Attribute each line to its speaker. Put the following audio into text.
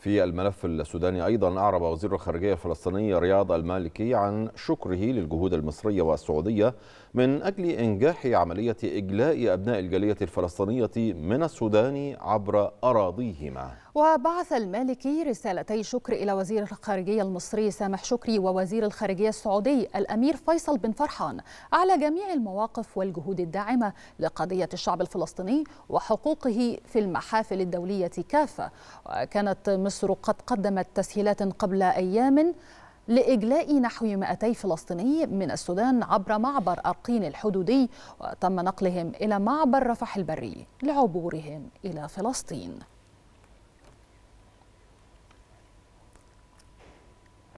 Speaker 1: في الملف السوداني أيضا أعرب وزير الخارجية الفلسطيني رياض المالكي عن شكره للجهود المصرية والسعودية من أجل إنجاح عملية إجلاء أبناء الجالية الفلسطينية من السودان عبر أراضيهما
Speaker 2: وبعث المالكي رسالتي شكر إلى وزير الخارجية المصري سامح شكري ووزير الخارجية السعودي الأمير فيصل بن فرحان على جميع المواقف والجهود الداعمة لقضية الشعب الفلسطيني وحقوقه في المحافل الدولية كافة وكانت مصر قد قدمت تسهيلات قبل أيام لإجلاء نحو 200 فلسطيني من السودان عبر معبر أرقين الحدودي وتم نقلهم إلى معبر رفح البري لعبورهم إلى فلسطين